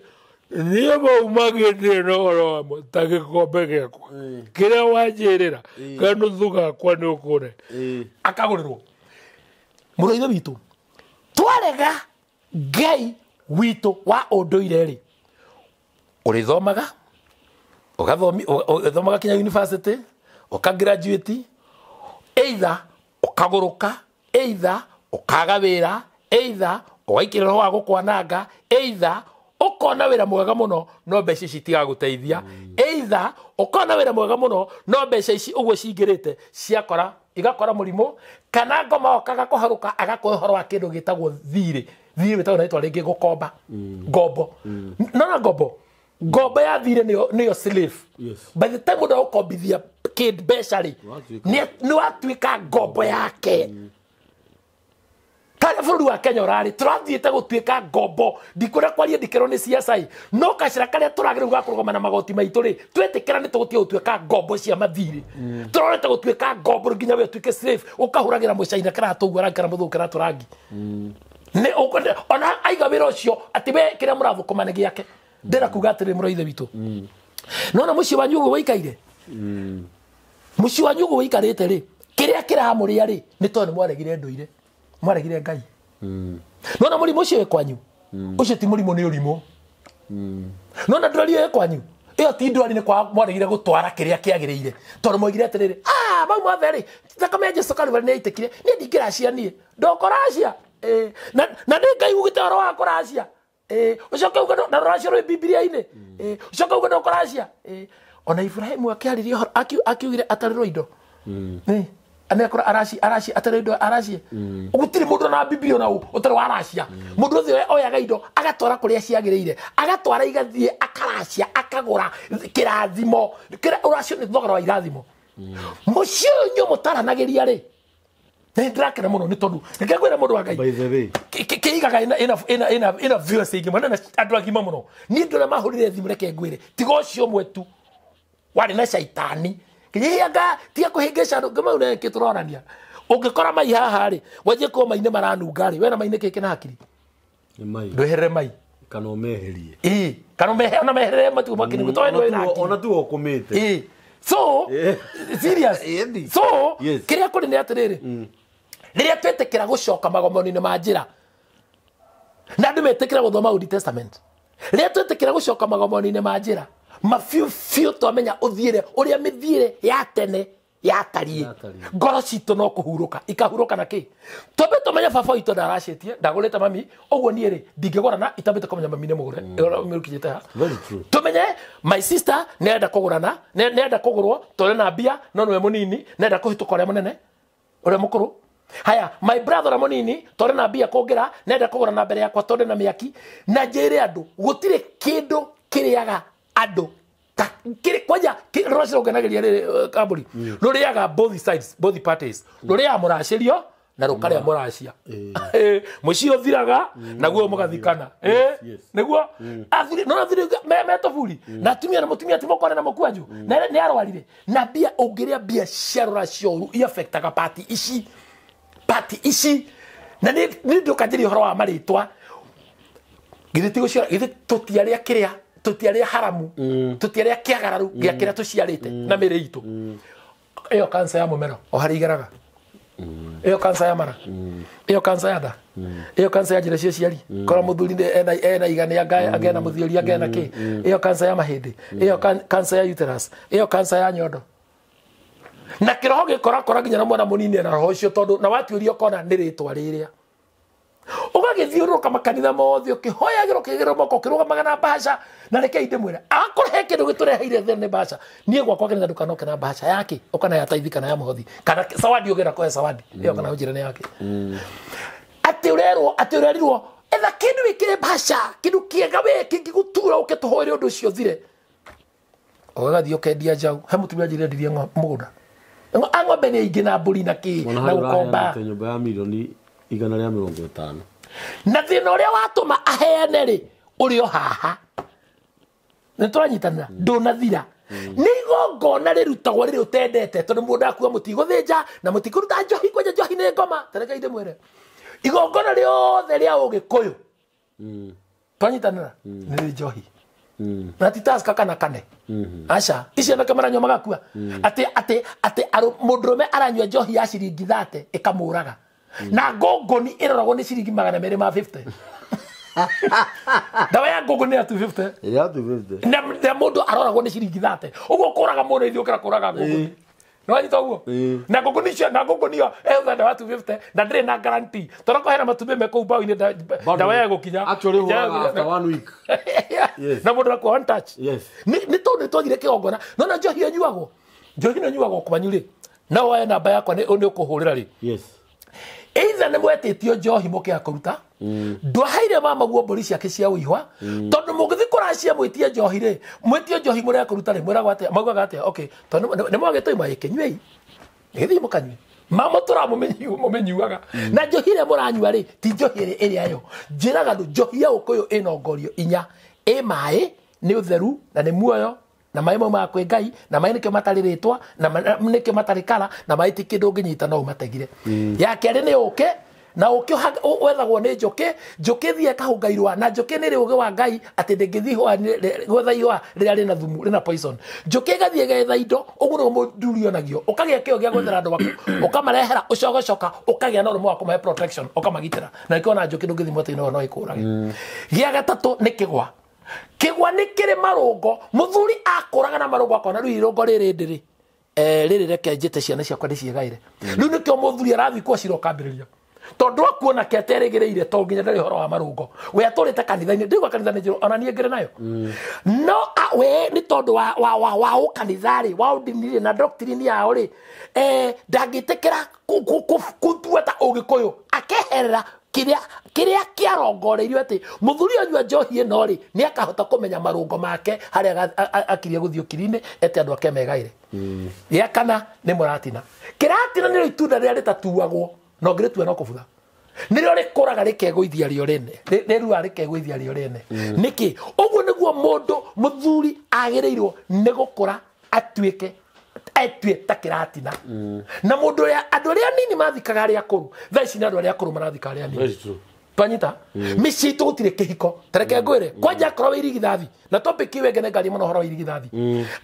thiä maumagä tä re na å wamwe ta gä kombe gä akwa kä rä a wanjä rä ra kanå thu gakwa nä å kå re akagå rä rwo må rå ithe witå twarega ngai witå wa å ndå ire rä å rä thomaga å ũgathomaga kinya university ũkagraduate eitha ũkagũrũka eitha ũkaga wĩra eitha ũgaikĩrĩrwo wa kwananga eitha ukona wä ra mwega må no no mbeca ici itigagå teithia eitha ukona wä ra mwega må no no mbeca ici å guo cingä rä te ciakora igakora må rimå kana ngoma okaga kå harå ka agakwä horo wa kä ndå gä tagwo thirä thirä wä tagwo na rä gå komba ngombo mm. nona ngombo ngombo ya thirä nä slave by the time å ndå agå kombithia mbeca rä nä watuä ka ngombo yake mm harä bå wa kenya å rarä tå rathiä te gå tuä ka ngombo ndikå rä a kwarie ndikerwo nä ciaca no kacira karä a tå ragä rä ga kå na magoti maitå rä twetä kä ra nä tå gå tiga gå tuä ka ngombo cia mathirä mm. tå rorete gå tuä ka ngombo nginya we å tuä ke å kahå ragä ra må caina karatå guo rangi kana må thå kana tå rangi mm. ona aiga wä ra å cio atä we kä rä a må rathå kå mane gä ake mm. ndä na kuga atä rä må roithe witå nona må ciä wanyu å guo waikaire må ciä wanyu å guo waikarä te rä kä rä a kä ramå rä a rä nä tondå nä mwaregire ndå ire mwaregire ngai mm. nona må rimå å cio wä kwanyu å mm. cio ti må rimå nä å rimå mm. nona ndwari ä kwanyu ä yo ti ndwari nä kwa mwaregire gå twara kä rä a kä agä rä ire tondå mwaigire atä rä ah, rä mau mothe rä thakame jesu karubari nä yaitä kire nä ndingä racia niä racia na nä ngai ugä te å horo wa kå racia å coke uga na rå racio rwä bibiria-inä å coke uga ndokå racia ona iburahimu akä arä ria akiugire atarä rwo indo anekora araci araci atare indo aracie mm. gutirä må na bibiria na å wa racia må ndå å thä oyaga indo agatwara kå rä a ciagä rä ire agatwara igathiä akaracia akagå kä rathimo racio nä thogora wa irathimo må mm. ciä å nyå må taranagä ria rä nä ndä rakena må no nä tondå reke ngwä re må ndå wa ngai kä ina ä na ingä mwe na andå agima må no niä ndå rä a mahå rä re thimå reke ngwä re tiga å cio mwetu warä na caitani kihiaga tia kuhingica tå ngimau å ngä ungikora mai haha rä wanjie korwo maine maranunga rä wena maine kä na hakiri ndwäherere mai kana meherie kana mehe ona meherere matugo makini ona tu okumä te so serious so kä rä a kå rä nä atä mm. rä rä rä rä a twetä kä ra gå coka magomoni-inä ma njä ra na andå metä kä ra gå thoma rä a twetä kä ra gå coka magomoni-inä ma njä ra mabiũ biũ twamenya ũthiĩre ũrĩa mĩthiĩre ya tene yatariä ngoro citå no kå hurå na ikahurå kana kä twambe tå menye baba witå ndaracä tie te mami å guo niä rä na gorana itambä te kåmenya mami nä må gå re mä kinyä te ha tå my sister nä enda kå gå rana nä enda kå na mbia no nä we må nini nä enda kå hä tå ka haya my brother ra munini tondä na bia kongera nenda kå na mbere yakwa tondä na mä na jere andu gutire kindu tirä andå kwanja rå racä ria kambå ri rå rä aga rå rä aga må racä rio na rå karä a må racia må ciä å thiraga naguo må gathikana nä guo metå buri na tumia na må tumia timokore na må kuanjå nä arwarire na mbia å ngä rä a mbia cia rå racia iabektaga pati ici pati ici na nä ndå kanjä ri å horo wa marä twa gä thä tigå ciora gä thä tå tiarä a kä rä a tutiarä haramu mm. tutiarä kiagararu gä akä mm. rä a tå ciarä mm. na mä rä itå ä yo ya må mero o harä igeraga ä yo ya mara ä yo kanca ya nda ä yo ya njä ra cia ciari kora må thuri ena igania angena må thiori angena kä ä yo ya mahä ndä ä yo kansa ya uterus ä yo ya nyondo na kä roho gä korakora nginya na mwana må nini na roho å tondå na watuä ria å kona nä rä twa rä rä a ugagithiururuka makanitha mothe ukihoyagirwo ukigirwo moko ukirugamaga na mbahaca na rekei ndimwire akorwo he kindu gitureheire thero ni mbahaca niä gwakwa kanitha ndukanoke na mbahaca yake ukana ya taithi kana ya muhothi kana sawadi ugera kohe sawadi iyo kana hujira ni yake atä å rerwo atä å rerirwo etha kä ndå wä kä re mbahaca kä ndå kä wä kä ngä gå tura å kä tå hoere å ndå å cio thire ũgagathiĩ ũkendia njaũ he mũtumia njĩra ndirie mũgũnda ang'ombe nĩ aingĩ na mbũri na kĩ na gũkomba nyũmba ya milioni igana rĩa mĩrongo ĩtano na thĩna ũrĩa watũma aheane rĩ ũrĩ o haha nä twanyitanä mm. ndå nathira mm. nä igongona rä rutagwo rä rä å tendete tondå må ndå akua må na må tikå ruta njohi kwenja njohi nä ngoma tarekai ndä mwere re igongona rĩothe rä a å gä kå mm. yå twanyitanä ra nä rä njohi na titaska kana kane mm-hmm. aca icianake maranyua magakua atä atä atä må ndå rå me aranyua njohi ya ciringi thate ä na ngũngũni ĩroragwo nĩ ciringi magana merĩ ma 50 ndawa ya ngũngũ ni ya 250 na na ndå aroragwo nä ciringi thate å guo kå raga må ndå ithiå kä ra kå raga ngũngå nwanyita na ngå ni nicio na ngå ngå nio eå ndawa na ndä na garanti tondå kohena matumbä me kå u mbaå-inä ndawa ya gå kinya na må ndå Ni nä ni nä twagire kä gongona nona njohi ä nyuagwo njohi nä nyuagwo kwanyurä no woe namba yakwa nä å kå hå rä ra Yes eitha nä mwetĩtio njohi må kä akå ndwaheire mama guo mbå ri ciake cia å ihwa mm. tondå må ngä thiä kå racia mwä tie njohi rä mwä tie njohi må rekå ruta rä mwäragwo atä maugaga atä okay. tondå nä mwagä tå ima kä nyuä nä gä thiä må kanyuä mamå tå ra må nyuaga mm. na njohi ä rä a må ranyua rä ti njohi ä rä a yo njä raga ndå njohi ya å kå yå ä na ngorio inya ä maä nä å theru na nä muoyo na maä mau ma kwä ngai na maä nä kä matarä rä twa na nä kä matarä kara na maä ti kä ndå ngä nyita no å mategire mm. ya kerä nä å kä na ukä wethagwo nä njå kä njå kä thiä kahånga irwa na njå kä nä rä å gä wa ngai atä ndä ngä thi gwetha ihå rä rä a rä na thumu rä na njå kä gathiä getha indo å guo nä må nduri onagio å kagä a kä o gä a gwethera andå waku å kamarehera å cogocoka å kagä a na å rå wa kå mahe å kamagitä ra na nä kä ona njå kä ndå ngä thi mwatå-inä no ä kå rage mm. gä a gatatå nä kä gwa kigwa nä kä rä marå muthuri akå raga na marå ngo akona rä u irå ngo rä rä ndä eh, rä rä rä reke njä te ciana ciakwa ndä ciägaä re mm. rä u nä kä o må thuri arathiä kwa cira kambä rä ria tondå akuona ke aterä gä rä ire tondå nginya ndarä horo wa marå ngo we atå rä te kanitha-inä ndä gwa kanitha njä ona niä ngä rä nayo mm. no we nä tondå wa å kanitha-rä wa å ndinirä na doktrini yao rä eh, ndangä tä kä ra kå tuata å gä kå yå akeherera kiria kiria kiarongoreirio ati muthuri onywa njohi hmm. no ri ni akahota kumenya marungo make haria akirie guthio kirine ete andå ake megaire ya kana ni muratina kiratina ni itunda rä tatuagwo no ngiritue no butha nä rä o rä kå raga rä rikegåithia rä o rene nä hmm. kä å guo nä guo må ndå må thuri agä rä irwo nä gå kå ra atuä ke etweta kä ratina na må ndå andå arä a nini mathikaga arä akå rå thaa ici nä andå arä akå marathika arä anini twanyita mä mm. ciä itå gå tirä kä hiko tareke mm. ngwä re kwanja mm. akorwo wä irigithathi na topic ä ngene ngari må no horo wa irigithathi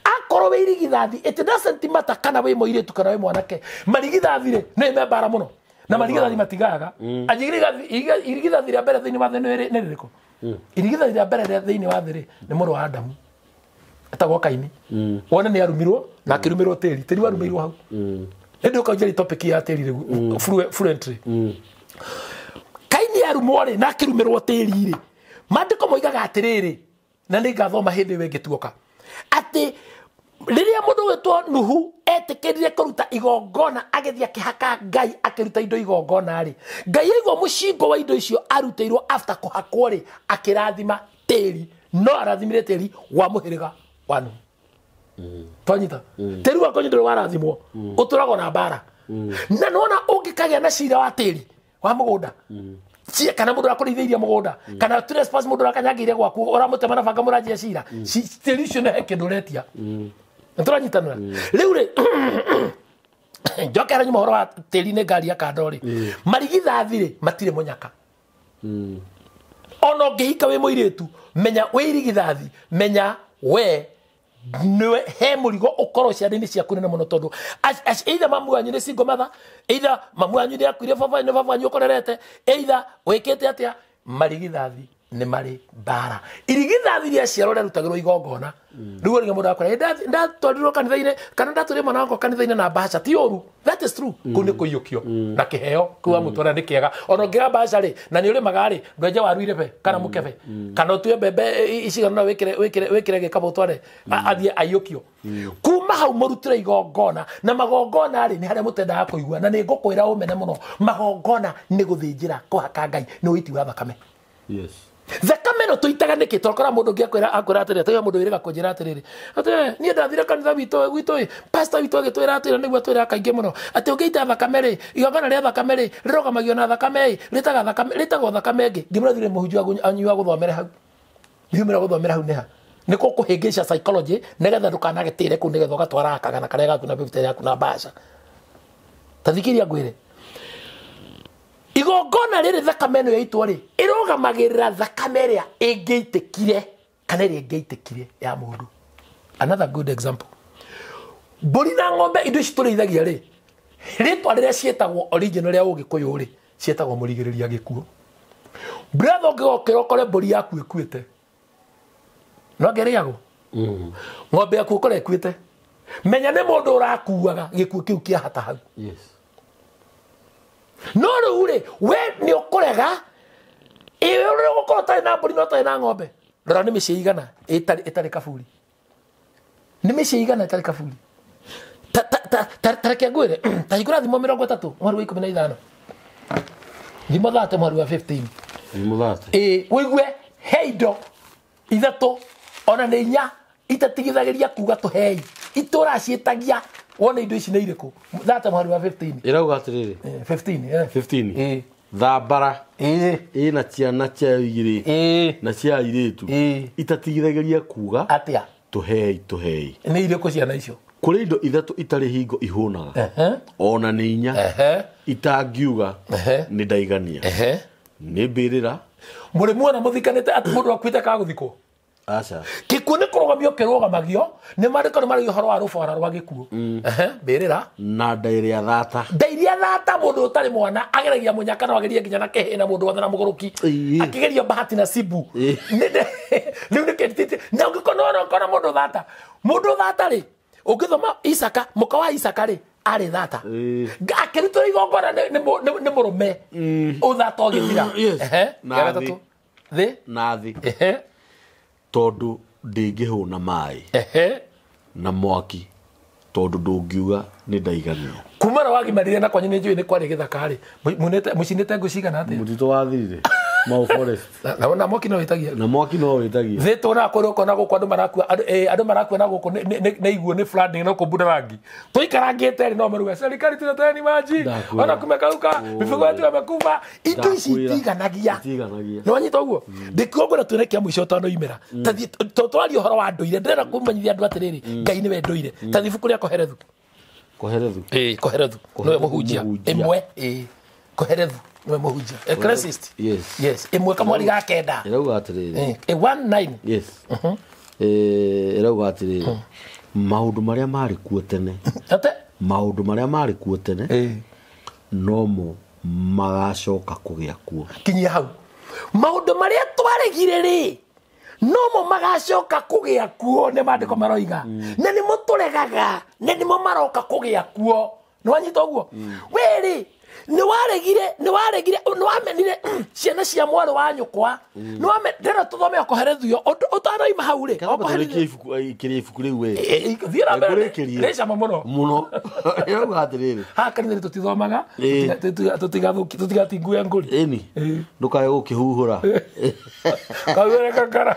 akorwo wä irigithathi it doesn't matter kana wä må tu kana wä mwanake marigithathi rä nä me mbara må no na marigithathi matigaga irigithathi rä a mbere thä inä wa thä nä rä rä kå irigithathi rä a mbere thä inä wa thä rä nä må rå wa adamu etagwo kaini mm. wona nä arumirwo na akä rå mä warumirwo tä ri tä ri hau rä ndä topic ya tä ri mm. fluently e, mm. kaini arumwo ri na akä rumä ri rä mandä ko moigaga atä na ni ngathoma hindi we ngituoka ati atä rä rä a nuhu etä rire kå ruta igongona agäthiä akä haka ngai akä ruta indo igongona-rä ngai aigua må wa indo icio arutä after kå hakwo rä akä no arathimire tä wa muhiriga wanu mm. tonyita mm. tĩri wakwa nyũndũ warathimwo ũtũragwo mm. na bara na nona ũngĩkagĩa na cira wa tĩri wa mũgũnda cie kana må ndå rakå mũgũnda kana må ndå rakanyangä gwaku å ramå na banga må ranjia cira tĩri ũcio nä hekä ndå å retia nä tå ranyitanä rä u rä njokera nyuma horo wa tĩri ne ngari ya kando rä marigithathi rä matire må nyaka ona å ngä hika menya wä irigithathi menya we he må rigo å korwo ciarä-inä ciaku nene må no tondå ithe mamu wanyu nä cingomatha matha mamu wanyu nä akuire baba nä baba å korerete ithe wä kä te atä a marigithathi nä marä mbara irigithathi ria ciaro rĩarutagä rwo igongona rä u rĩngä må ndå akora ndatwarirwo kanitha-inä kana ndatwarire mwana wakwa kanitha-inä na mbaca ti å that is true kå u nä kå iå kio mm. na kä heo kä u wa mm. må twara nä kä ona å ngä mbaca rä na nä å rä maga rä ndwenje waru irebe kana må mm. kebe kana å tue mbembe iciganona wä kä re gä kabå tware athiä aiå kio kuma hau må rutire igongona na magongona rä nä harä a må tendaga kå igua na nä ngå kwä ra å mene må no magongona nä gå thä njä ra kå haka ngai nä å iti wa thakame yes thakame no tuitaga nä kä torakora må ndå ngä akwä ra akwä atä rä taiga må ndå wä rä gakwä njä ra atä rä rä niä ndathire kanitha witå gwitå ä pasta witå agä twä ra atä rä nä guo twä ra kaingä må no atä å ngä ita thakame rä igongana rä a thakame rä rä rogamagio na thakame ä rä tagwo thakame ngä ndimå rathire må hunju anyua gå thomere hau thiumä ra gå thomera hau nä ha nä kå kå hä ngä ca psychology nä getha ndå kanagä tä re kå u nä getha å gatwara kagana karä a gaku na bä yaku na mbaca tathikĩria ngwĩre igongona rä rä thakame ä no yaitwo rä ä ra thakame ä rä a ä ngä kire kana ä rä a ä ngä itä kire ya må ndå another good example mbũri na ng'ombe indo ici tå rä ithagia rä rĩtwa rĩrĩa ciĩtagwo original rĩa ũgĩkũyũ rĩ ciĩtagwo mũrigĩrĩria gĩkuũ breath ũngĩgokĩra ũkore mbũri yaku ĩkuĩte no ngĩrĩagwo mm-hmm. ng'ombe yaku ũkore ĩkuĩte menya nĩ mũndũ ũrakuaga gĩkuũ kĩu kĩahata hau no rä u rä we nä å kå rega ä rä gå korwo tarä na mbå ri no tarä na ng'ombe rora nä mä ciä igana ä tarä kaburi nä mä ciä igana ä tarä kaburi tareke ngwä re ta hingå ra thimo mä rongo ätatå mwari wa ikå mi na ithano thimo thate mwari wa ä wä igue he indo ithatå ona nä inya itatigithagä ria kuga tå hei itå raciä tagia wona indo ici nä irä kå thata mwari wa ä rauga atä rä rä thambara ä eh. na ciana cia igä eh. na cia airä tu eh. itatigithagäria kuga atä tå hei tå hei nä irä kå ciana icio kå rä indo ithatå itarä hingo ihånaga ona nä inya itangiuga nä ndaigania nä mbä rä ra må rä mu ona må thikanä te atä må ndå akuä te kagå thikwo gä gikuo nä kå rogamio kä rågamagio nä marä marä horo wa rå bara rwa gä kuo mm. mbä rä ra na ndairä a thata ndairä a thata må ndå å tarä mwana ageragia må nyaka no agerie nginya na kä hä na må ndå wothe na må gå rå ki akä gerio bahati na cibu rä u nä kä na å ngä kona må ndå thata må ndå thata rä å ngä thoma isaka må ka wa isaka rä arä thata akä rutå rä igongona nä må rå me å thata å gä thira thä nathi tondå ndä ngä hå na maä na mwaki tondå ndå ngiuga nä ndaigania wagimarire na kwanyu nä njå ä nä kwarä gä thakarä må cinä ngå cigana atä må titå na mwaki no wĩtagia na mwaki no wĩtagia thĩ tũraga kũrĩ ũkona gũkũ andũ marakua andũ marakua na gũkũ nĩ iguo nĩ flooding no kũmbura rangi tũikarangĩte rĩ no maruga serikali tunatoeni maji ona kumekauka mifugo yetu yamekufa indo ici itiganagia nĩ wanyita ũguo mm. ndĩkĩongora tuone kĩa mũico tondũ imĩra mm. twaria ũhoro wa ndũire ndĩrenda kũmenyithia andũ atĩrĩrĩ mm. ngai nĩwe ndũire tathi ibuku rĩa koherethu koherethu ä koherethu nä we må hunjia ä mwe ä koherethu nä we må hunjia ä mwe kamwari ga kenda ä rauga atä rä rä ä rauga atä rä rä maå ndå marä a marä kuo tene maå ndå marä a marä kuo tene nomo magacoka kå gä a kuo kinyia hau maå ndå marä a twaregire rä no mo magacoka kugia kuo ni mandiko maroiga mm. na muturegaga ne na mo maroka kugia kuo ni wanyita guo mm. wiri nä waregire nä waregire nä wamenire mm, ciana cia mwarä wa nyåkwa mm. nä wame tå thome akoherethio åtanoima hau rä kä rä ibuku rä u rä cama må no må no yauga atä rä rä tå tithomaga ngå ri ndå kae gå kä huhå ra kawä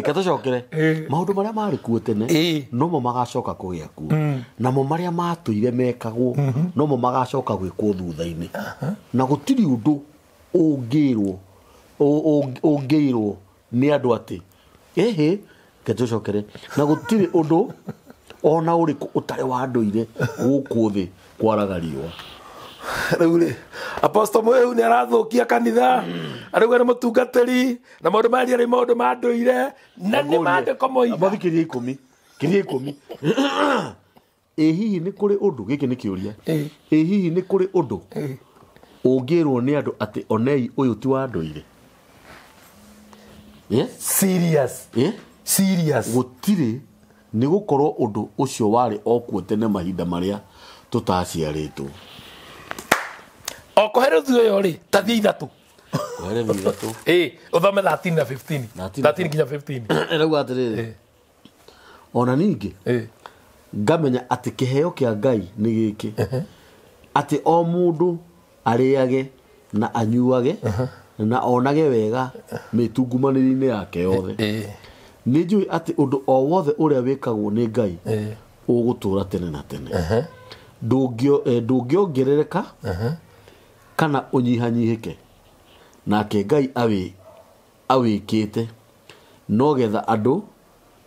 katå cokere maå ndå marä a marä kuo tene nomo magacoka kå gä akuo mm. namo marä a matå ire mekagwo mm-hmm. nomo magacoka gwä kwo thutha inä na gå tirä å ndå kanitha-inĩ na gũtirĩ ũndũ ũngĩirwo ũngĩirwo nĩ andũ atĩ ĩhĩ cokere na gå tirä å ndå ona å ũrĩkũ ũtarĩ wa ndũire gũkũ thĩ kwaraga riũa rä u rä aposto må yå nä arathå kanitha arä u arä må tungatä ri na maå ndå maria rä maå ndå mandå ire na nä mandä ko moiga ikå mi kä ria ikå mi ĩ hihi nĩ kũrĩ ũndũ gĩkĩ nĩ kĩũria ĩ hihi nĩ kũrĩ ũndũ ũngĩrwo nĩ andũ atĩ onei ũyũ ti wa ndũire gũtirĩ nĩ gũkorwo ũndũ ũcio warĩ okuo tene mahinda marĩa tũtaciarĩtwo okohe rũthu ũyũ rĩ tathia ithatũ ũthome 13 na 15 nginya 15 rauga atĩrĩrĩ ona ningĩ ngamenya atä kä heo kä a ngai nä gä kä atä o må ndå arä age na anyuage na onage wega mä tungumanä ri-inä yake yothe nä njå ä atä å ndå o wothe å rä a wä kagwo nä ngai å gå tå ra tene na tene ndå eh, ngä ongerereka kana å nyihanyihä ke nake ngai awä kä te no getha andå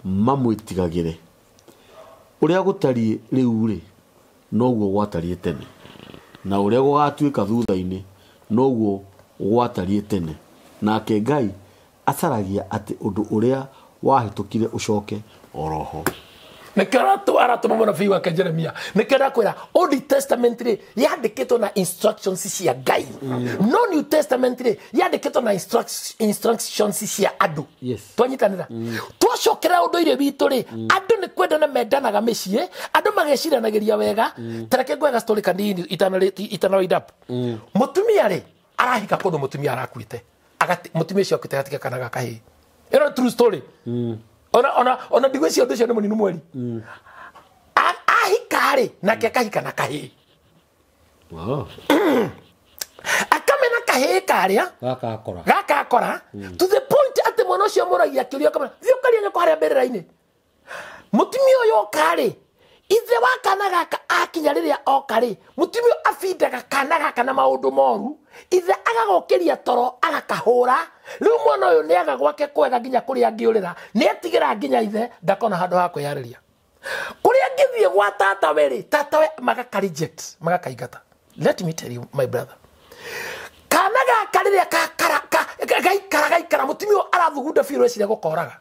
mamwä tigagä re uria gutariä riu rä noguo gwatariä tene na uria gugatuika thutha-ini noguo gwatariä tene nake ngai acaragia atä undu uria wahitukire ucoke oroho nä aratå aratå mũnabii wake jeremia nä kio ndakwä ra old testament rä yandä kä na instructions cia ngai mm. no new testament rä yandä kä na instructions, instructions cia andå yes. twanyitanä ra mm. twacokera å ndå irä witå rä mm. andå nä kwendana mendanaga mä ciä andå mageciranagä ria wega mm. tereke ngwega kanini itanawaidap må mm. tumia rä arahika kå ndå må tumia arakuä te må tumia cio akä te gatiga kana gakahä ä no true story mm ona ona ona ndigwe cio ndu cio ni muninu mweri mm. ahika ri nake akahika na kahi wow. akamena kahii karia gaka akora mm. to the point ati mwana ucio muragia akiurio kamera thi ukaria nyoko haria mbirira-ini mutimio uyu oka ithe wa kana gaka akinya riria okari mutumia abindaga kana gaka na maundu moru ithe agagokiria toro agakahura riu mwana uyu niaga gwake kwega nginya kuria angiurira nietigira nginya ithe ndakona handu ha kwiyariria kuria ngithie gwa tata weri tata we magaka reject magakaingata let me tell you my brother kana gaka riria gaikara gaikara mutumia uyu arathugunda biru eciria gukoraga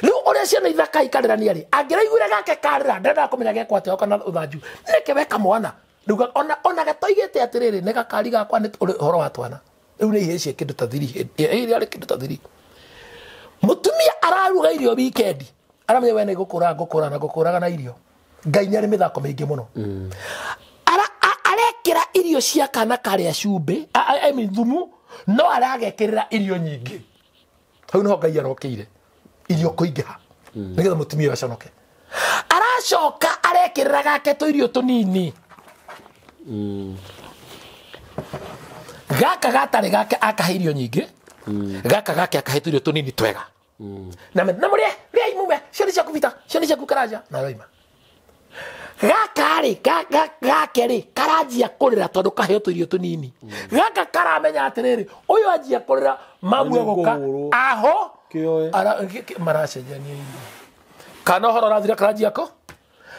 riu uria ciana ithaka ikarärania rä angäraiguire gake karä ndenda kå menya gekwa atä kana å thanju nä weka mwana rä ona, ona gatoigä te atä rä rä nä gakari gakwa nä horo wa twana rä u nä ihä cie kä ndå ta thiri arä kä ndå ta thiri må tumia araruga irio wikendi aramenya we nä gå kå ra ngå kå ra na gå kå raga na irio ngai nä arä mä thako mä ingä må no mm. arekä ra irio cia kana karä a cumbä thumu no aragekä rä ra irio nyingä hau nä ho ngai arokä ire irio kuingiha hmm. nigetha mutumia uyu aconoke aracoka arekirira gake tuirio tunini mm. gaka gatarä gake akahe irio nyingä hmm. gaka gake akahe tuirio tunini twega mm. na må rä mume imume cioni ciaku bita cioni ciaku karanja na roima gakarä gakerä karanjia kå rä ra tondå kaheo tå irio tå nini hmm. gaka karamenya atä rä rä å yå anjia kå rä ra ka aho maracenjania irio kana å horo å rathira karanjia ko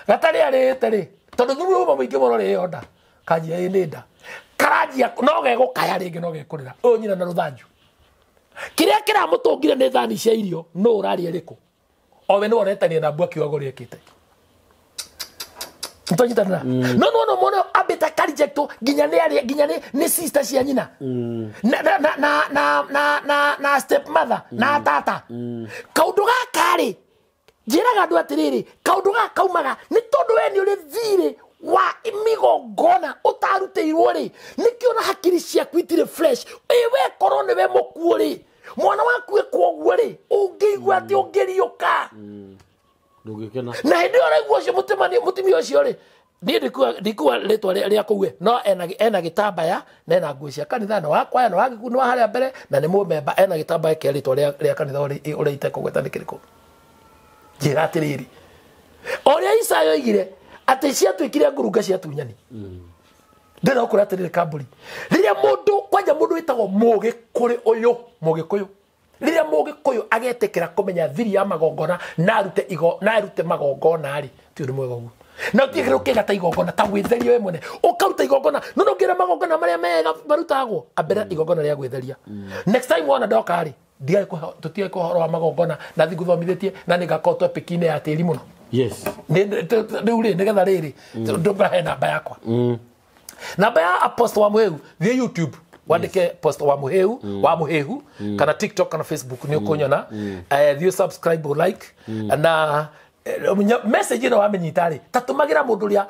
gatari arite ri tondu thuru uma muingi muno rä yonda kanjia i nda karanjia no gegukaya ringi no gekurira uyu nyina na rå thanju kä kä rä a ramå tå ngire nä thani cia irio nå å rarä erä kå owe nä woretania na mbua kiugo riekite ntonyitanira mm. no no no mona ginya arijecto ari ginya nginya nä sister cia nyina mm. na na na na na na step mother na mm. tata mm. kaundu gakarä njäraga ndu atiriri rä rä kaå gakaumaga ni tondu we ni uri thiri thirä wa migongona utarutä irwo rä nä kä ona hakiri cia ciaku itirä e we korwo nä we må ri mwana waku ä e kwoguo rä å ngä igua atä å na hä ora ä yo å raigua cio må timia cio rä niä ndikua rä twa rä a kouä no ena gä tambaya na ena nguä cia kanitha na wakwaya na wagä kuno waharä a mbere na nä må memba ena gä tambaya kä rä twa rä a kanitha å rä itekågweta nä kä rä kå njä ra atä rä rä o rä a isaia oigire atä ciatuä kire ngurunga ciatunyani ndä na å kå rä atä rä rä kambå rä rä a må ndå kwanja må ndå wä må gä kå rä å yå må gä kå yå rä rä agetä kä ra kå menya thiri ya magongona na arute magongona rä ti å ndå mwega guo na å tigä å igongona ta gwä theria we mwene å karuta igongona no no ngä ra magongona marä a mega marutagwo ambä mm. igongona rä a gwä theria mm. wona ndokarä tå tigaä kå horo wa magongona nathi ngå thomithä tie na nä ngakorwo topikinä ya tä ri må no rä u rä nä getha rä rä ndå mrahe namba yakwa mm. namba ya apost wa må hä u thiä youtube wandike yes. post wa muheu mm. wa muhehu mm. kana tiktok kana facebook ni ukunyona mm. uh, eh, thiå subscribe like mm. na Eh, message ä no wamenyita ri tatumagira mundu magä ra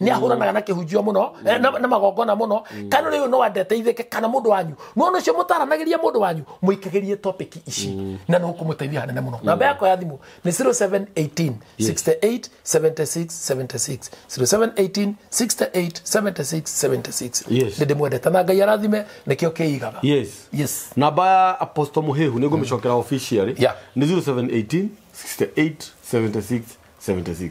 ni ndå rä a nä ahå ranaga na kä hunjio eh, na magongona må no kana rä å no wandeteithä kana må wanyu no no cio må taranagä ria wanyu må topic ici mm. na no kå hanene muno no mm. namba ya thimu ni 0718 68 76 76 0718 68 76 76 mwendete na ngai arathime nä kio o kä namba ya aposto må hä hu nä ngå 0718 68 76 76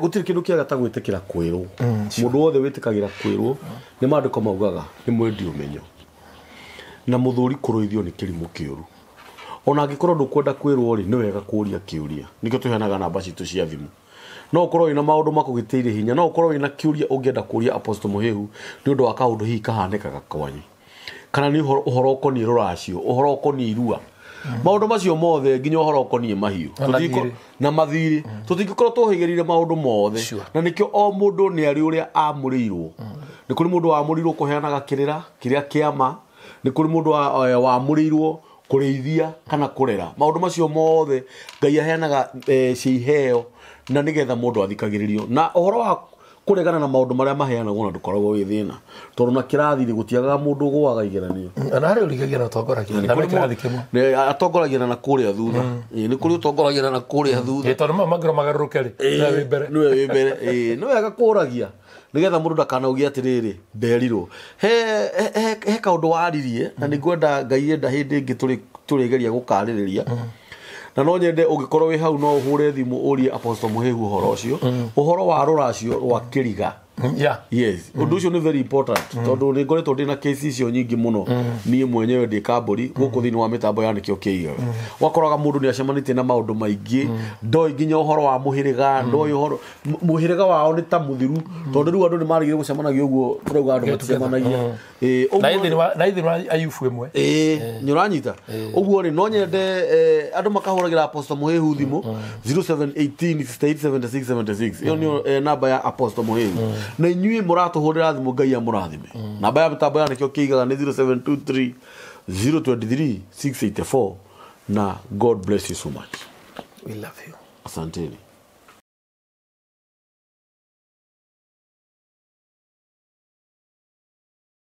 gå tirä kä ndå kä aga ta gwä tä kä ra kwä rwo må mm, ndå wothe wä tä kagä ra kwä rwo nä mandä ko maugaga nä mwendi å menyo na må thå ri kå rå ithio nä kä rimå kä å ru ona angä korwo ndå kwenda kwä rwo rä nä wega kå ria kä å ria nä kä tå heanaga namba citå cia thimå no korwo wä na maå ndå makå gä tä ire hinya no korwo wä na kä å ria å ngä enda kå ria må hä hu nä å ndå wa kaå ndå hihi kahanä kaga kwanyu kana nä å horo å koniä rå racio å horo å koniä irua Mm. maundu macio mothe nginya uhoro ukoniä mahiå na mathirä tå tingäkorwo mm. twåhägä rä ire maå mothe na nä kä o må ndå nä arä å rä a amå rä irwo mm. nä kå rä må ndå wamå rä irwo kå heanaga kä rä ra kä rä a kä ama nä kå rä må ndå e, wamå rä irwo kå rä ithia kana kå rera maå ndå macio mothe ngai aheanaga e, ciheo iheo na nä getha må ndå athikagä rä rio na å wa kuregana na maundu maria maheanagwo na ndukoragwo wi thina tondu na kirathi ni gutiagaga mundu gwaga igeranio na aria urigagia na utongoragia na kirathi kimwe atongoragia na kuria thutha ni mm. ni kuri utongoragia na kuria mm. thutha ni tondu ma magro magaruruke ri na wi mbere ni wi mbere ni wega kuragia getha mundu ndakanaugie atiriri mberirwo he he he kaundu waririe na ni ningwenda ngai enda hindi ngituri turigeria gukaririria mm na no nyende korwo wä hau no ũhũre thimũ ũrie apostle muhihu ũhoro å mm. horo wa rũracio rwa kĩriga mm, yeah. yes mm. ũndũ ũcio nĩ very important tondå nä ngoretwo ndä na case icio nyingä må no niä mwenyewe ndä kambåri gå kå thä wa mä tambo ya kä o kä iwe wakoraga må ndå nä acemanä na maå ndå maingä ndoä nginya å horo wa må hä rä ga ndoä horo må hä rä ga wao nä ta må thiru tondå rä u andå nä marä gå cemanagia å guo rauga andå maticemanagia na ithiru ayubu imwe nä å ranyita å guo rä no nyende andå makahå ragä ra aposto må hä hu thimå ä yo nä namba ya aposto må hä hu na inyuä må ratå hå rä ra thimå ngai amå rathime namba ya mä tambo ya nä kä o kä igaga nä 0723 na god bless you so much we love you asanteni